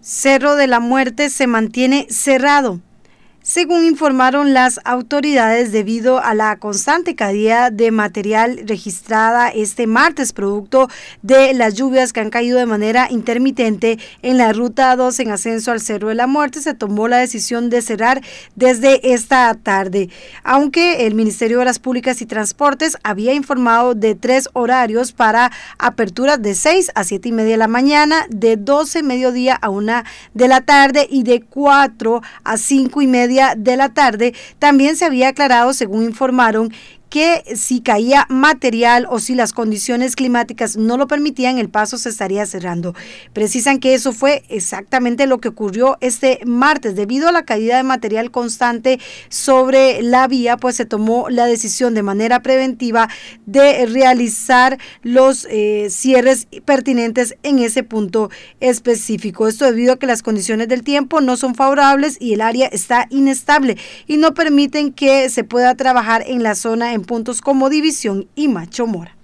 Cerro de la Muerte se mantiene cerrado según informaron las autoridades debido a la constante caída de material registrada este martes producto de las lluvias que han caído de manera intermitente en la ruta 2 en ascenso al Cerro de la Muerte, se tomó la decisión de cerrar desde esta tarde, aunque el Ministerio de las Públicas y Transportes había informado de tres horarios para aperturas de 6 a 7 y media de la mañana, de 12 mediodía a 1 de la tarde y de 4 a 5 y media de la tarde. También se había aclarado, según informaron, que si caía material o si las condiciones climáticas no lo permitían, el paso se estaría cerrando. Precisan que eso fue exactamente lo que ocurrió este martes. Debido a la caída de material constante sobre la vía, pues se tomó la decisión de manera preventiva de realizar los eh, cierres pertinentes en ese punto específico. Esto debido a que las condiciones del tiempo no son favorables y el área está inestable y no permiten que se pueda trabajar en la zona en puntos como División y Macho Mora.